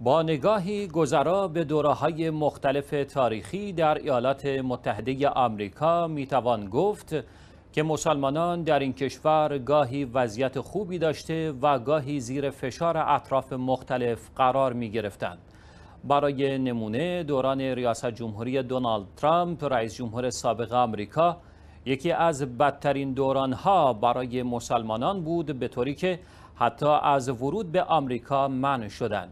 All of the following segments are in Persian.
با نگاهی گذرا به دوره مختلف تاریخی در ایالات متحده آمریکا میتوان گفت که مسلمانان در این کشور گاهی وضعیت خوبی داشته و گاهی زیر فشار اطراف مختلف قرار می گرفتند. برای نمونه دوران ریاست جمهوری دونالد ترامپ رئیس جمهور سابق آمریکا یکی از بدترین دورانها برای مسلمانان بود به طوری که حتی از ورود به آمریکا منع شدند.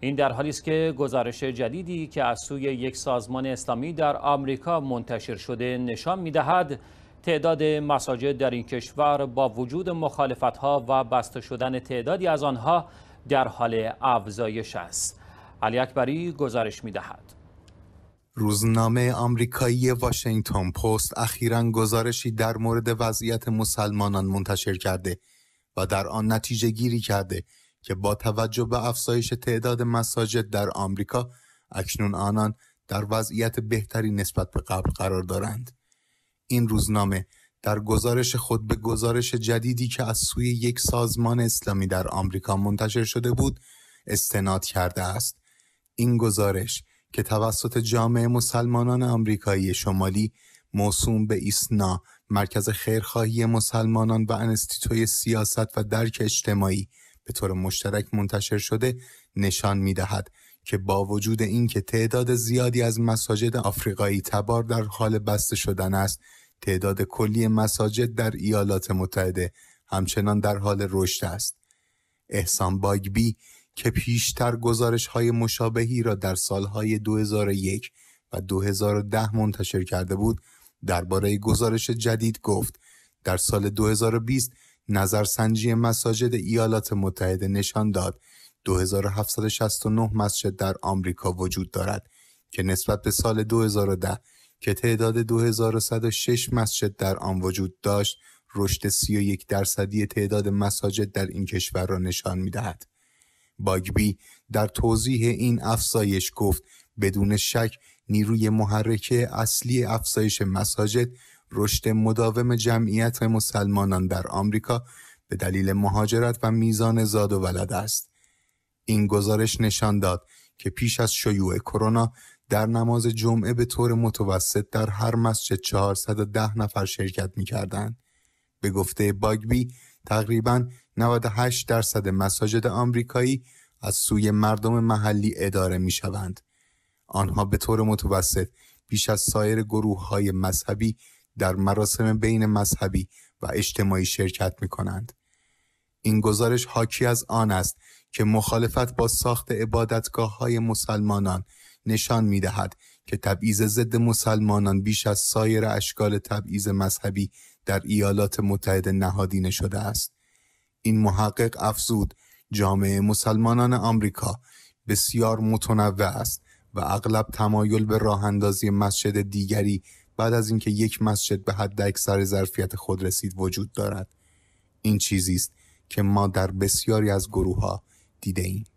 این در حالی است که گزارش جدیدی که از سوی یک سازمان اسلامی در آمریکا منتشر شده نشان میدهد تعداد مساجد در این کشور با وجود ها و بسته شدن تعدادی از آنها در حال افزایش است علی اکبری گزارش می‌دهد روزنامه آمریکایی واشنگتن پست اخیرا گزارشی در مورد وضعیت مسلمانان منتشر کرده و در آن نتیجه گیری کرده که با توجه به افزایش تعداد مساجد در آمریکا اکنون آنان در وضعیت بهتری نسبت به قبل قرار دارند این روزنامه در گزارش خود به گزارش جدیدی که از سوی یک سازمان اسلامی در آمریکا منتشر شده بود استناد کرده است این گزارش که توسط جامعه مسلمانان آمریکایی شمالی موسوم به ایسنا مرکز خیرخواهی مسلمانان و انستیتوی سیاست و درک اجتماعی به طور مشترک منتشر شده نشان می دهد که با وجود اینکه تعداد زیادی از مساجد آفریقایی تبار در حال بسته شدن است تعداد کلی مساجد در ایالات متحده همچنان در حال رشد است احسان باگبی که پیشتر گزارش های مشابهی را در سالهای 2001 و 2010 منتشر کرده بود درباره گزارش جدید گفت در سال 2020 نظرسنجی مساجد ایالات متحده نشان داد 2769 مسجد در آمریکا وجود دارد که نسبت به سال 2010 که تعداد 2106 مسجد در آن وجود داشت رشد 31 درصدی تعداد مساجد در این کشور را نشان می دهد. باگبی در توضیح این افزایش گفت بدون شک نیروی محرکه اصلی افزایش مساجد رشد مداوم جمعیت مسلمانان در آمریکا به دلیل مهاجرت و میزان زاد و ولد است. این گزارش نشان داد که پیش از شیوع کرونا در نماز جمعه به طور متوسط در هر مسجد 410 نفر شرکت می کردن. به گفته باگبی تقریبا 98 درصد مساجد آمریکایی از سوی مردم محلی اداره می شوند. آنها به طور متوسط بیش از سایر گروه های مذهبی در مراسم بین مذهبی و اجتماعی شرکت می کنند. این گزارش حاکی از آن است که مخالفت با ساخت عبادتگاه های مسلمانان نشان می دهد که تبعیض ضد مسلمانان بیش از سایر اشکال تبعیض مذهبی در ایالات متحده نهادینه شده است. این محقق افزود جامعه مسلمانان آمریکا بسیار متنوع است و اغلب تمایل به راه اندازی مسجد دیگری بعد از اینکه یک مسجد به حد اکثر ظرفیت خود رسید وجود دارد این چیزی است که ما در بسیاری از گروه ها دیده ایم.